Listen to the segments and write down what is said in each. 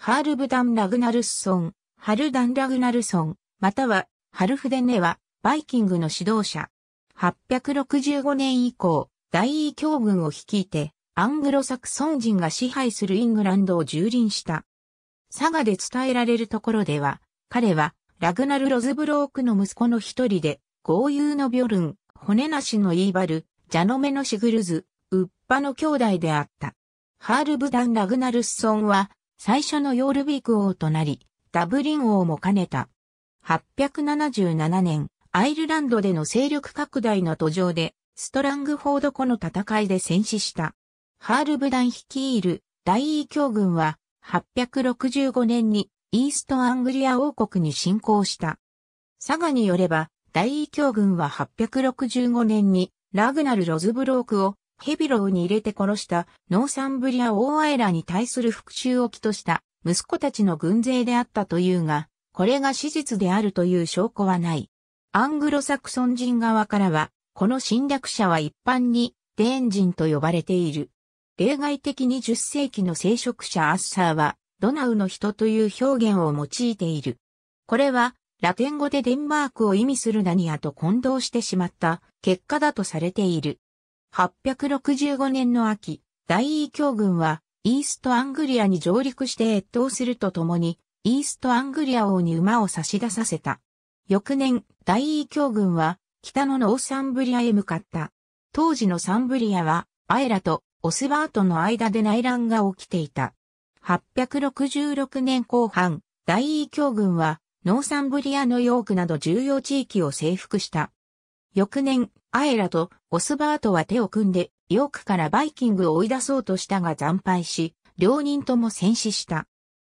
ハールブダン・ラグナルッソン、ハルダン・ラグナルソン、または、ハルフデネは、バイキングの指導者。865年以降、大異教軍を率いて、アングロサクソン人が支配するイングランドを蹂躙した。佐賀で伝えられるところでは、彼は、ラグナル・ロズブロークの息子の一人で、豪遊のビョルン、骨なしのイーバル、ジャノメのシグルズ、ウッパの兄弟であった。ハールブダン・ラグナルソンは、最初のヨールビーク王となり、ダブリン王も兼ねた。877年、アイルランドでの勢力拡大の途上で、ストラングフォード湖の戦いで戦死した。ハールブダン率いる大異教軍は、865年にイーストアングリア王国に侵攻した。佐賀によれば、大異教軍は865年にラグナル・ロズブロークをヘビローに入れて殺したノーサンブリア王アイラに対する復讐を起とした息子たちの軍勢であったというが、これが史実であるという証拠はない。アングロサクソン人側からは、この侵略者は一般にデーン人と呼ばれている。例外的に10世紀の聖職者アッサーは、ドナウの人という表現を用いている。これは、ラテン語でデンマークを意味するダニアと混同してしまった結果だとされている。865年の秋、大異教軍は、イーストアングリアに上陸して越冬するとともに、イーストアングリア王に馬を差し出させた。翌年、大異教軍は、北のノーサンブリアへ向かった。当時のサンブリアは、アエラとオスバートの間で内乱が起きていた。866年後半、大異教軍は、ノーサンブリアのヨークなど重要地域を征服した。翌年、アエラとオスバートは手を組んで、ヨークからバイキングを追い出そうとしたが惨敗し、両人とも戦死した。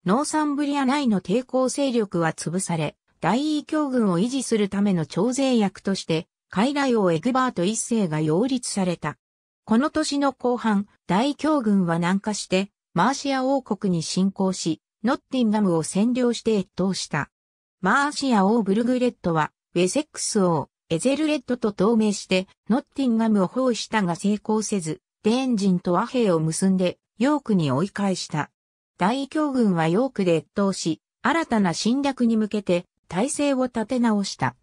ノーサンブリア内の抵抗勢力は潰され、大異教軍を維持するための徴税役として、海儡王エグバート一世が擁立された。この年の後半、大教軍は南下して、マーシア王国に侵攻し、ノッティンガムを占領して越冬した。マーシア王ブルグレットは、ウェセックス王、エゼルレッドと同盟してノッティンガムを包囲したが成功せず、デーン人と和平を結んでヨークに追い返した。大教軍はヨークで越冬し、新たな侵略に向けて体制を立て直した。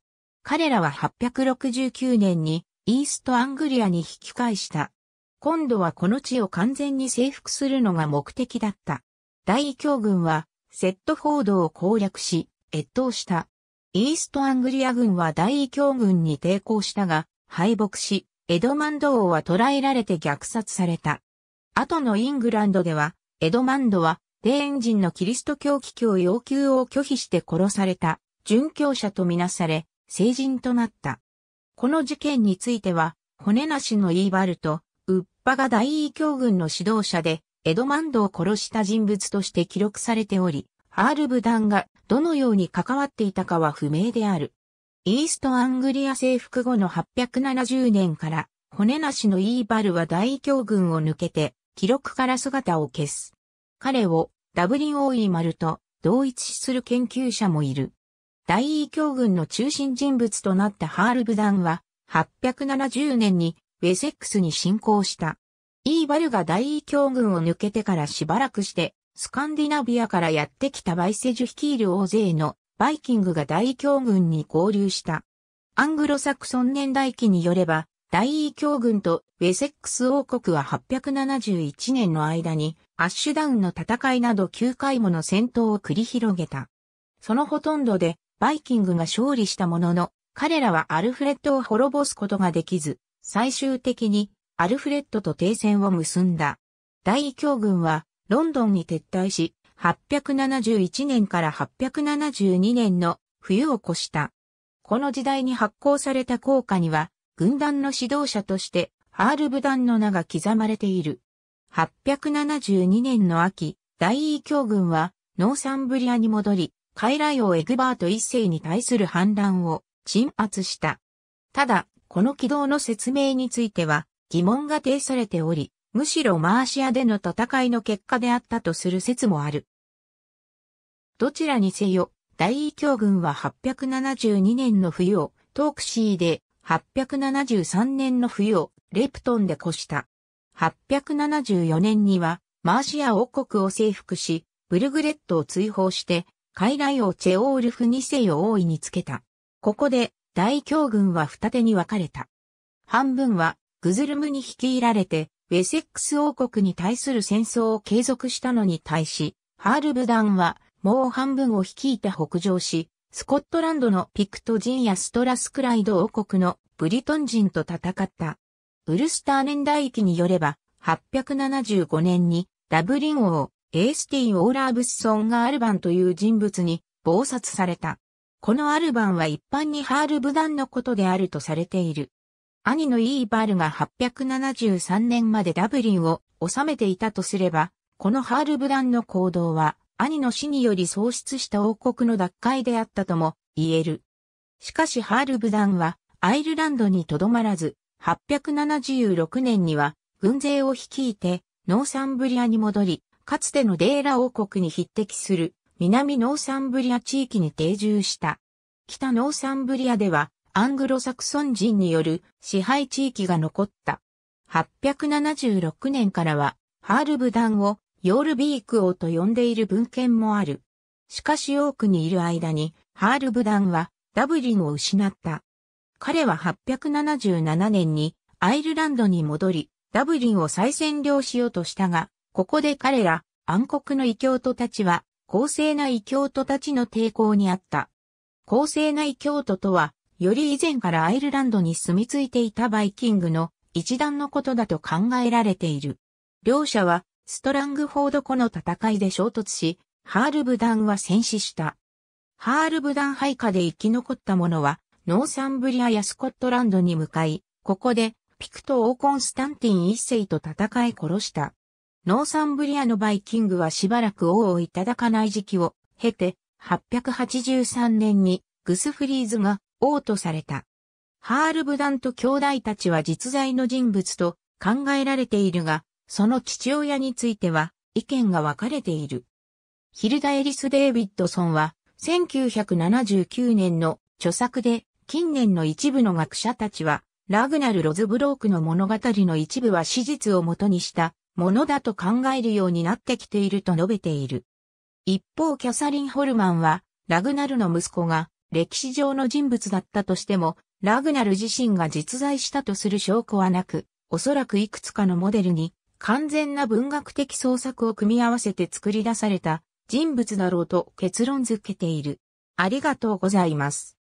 彼らは869年にイーストアングリアに引き返した。今度はこの地を完全に征服するのが目的だった。大教軍はセットフォードを攻略し、越冬した。イーストアングリア軍は大異教軍に抵抗したが、敗北し、エドマンド王は捕らえられて虐殺された。後のイングランドでは、エドマンドは、デーン人のキリスト教祈教要求を拒否して殺された、殉教者とみなされ、成人となった。この事件については、骨なしのイーバルと、ウッパが大異教軍の指導者で、エドマンドを殺した人物として記録されており、ハールブダンがどのように関わっていたかは不明である。イーストアングリア征服後の870年から骨なしのイーバルは大教軍を抜けて記録から姿を消す。彼をダブリン・オーイマルと同一する研究者もいる。大異教軍の中心人物となったハールブダンは、870年にウェセックスに侵攻した。イーバルが大異教軍を抜けてからしばらくして、スカンディナビアからやってきたバイセジュ率いる大勢のバイキングが大異教軍に合流した。アングロサクソン年代記によれば、大異教軍とウェセックス王国は871年の間にアッシュダウンの戦いなど9回もの戦闘を繰り広げた。そのほとんどでバイキングが勝利したものの、彼らはアルフレッドを滅ぼすことができず、最終的にアルフレッドと停戦を結んだ。大異教軍はロンドンに撤退し、871年から872年の冬を越した。この時代に発行された効果には、軍団の指導者として、ハールブ団の名が刻まれている。872年の秋、大異教軍は、ノーサンブリアに戻り、傀儡王エグバート一世に対する反乱を鎮圧した。ただ、この軌道の説明については疑問が呈されており、むしろマーシアでの戦いの結果であったとする説もある。どちらにせよ、大異教軍は872年の冬をトークシーで、873年の冬をレプトンで越した。874年にはマーシア王国を征服し、ブルグレットを追放して、傀儡王チェオールフ2世を王位につけた。ここで大教軍は二手に分かれた。半分はグズルムに率いられてウェセックス王国に対する戦争を継続したのに対し、ハールブダンはもう半分を率いて北上し、スコットランドのピクト人やストラスクライド王国のブリトン人と戦った。ウルスター年代域によれば、875年にダブリン王、エースティン・オーラーブスソンがアルバンという人物に暴殺された。このアルバンは一般にハールブダンのことであるとされている。兄のイーバルが873年までダブリンを治めていたとすれば、このハールブランの行動は、兄の死により喪失した王国の奪回であったとも言える。しかしハールブランは、アイルランドにとどまらず、876年には、軍勢を率いて、ノーサンブリアに戻り、かつてのデーラ王国に匹敵する、南ノーサンブリア地域に定住した。北ノーサンブリアでは、アングロサクソン人による支配地域が残った。876年からは、ハールブダンをヨールビーク王と呼んでいる文献もある。しかし多くにいる間に、ハールブダンはダブリンを失った。彼は877年にアイルランドに戻り、ダブリンを再占領しようとしたが、ここで彼ら暗黒の異教徒たちは、公正な異教徒たちの抵抗にあった。公正な異教徒とは、より以前からアイルランドに住み着いていたバイキングの一団のことだと考えられている。両者はストラングフォード湖の戦いで衝突し、ハールブダンは戦死した。ハールブダン配下で生き残った者は、ノーサンブリアやスコットランドに向かい、ここでピクト王コンスタンティン一世と戦い殺した。ノーサンブリアのバイキングはしばらく王をいただかない時期を経て、883年にグスフリーズが王とされた。ハールブダント兄弟たちは実在の人物と考えられているが、その父親については意見が分かれている。ヒルダ・エリス・デイビッドソンは、1979年の著作で、近年の一部の学者たちは、ラグナル・ロズブロークの物語の一部は史実をもとにしたものだと考えるようになってきていると述べている。一方、キャサリン・ホルマンは、ラグナルの息子が歴史上の人物だったとしても、ラグナル自身が実在したとする証拠はなく、おそらくいくつかのモデルに完全な文学的創作を組み合わせて作り出された人物だろうと結論付けている。ありがとうございます。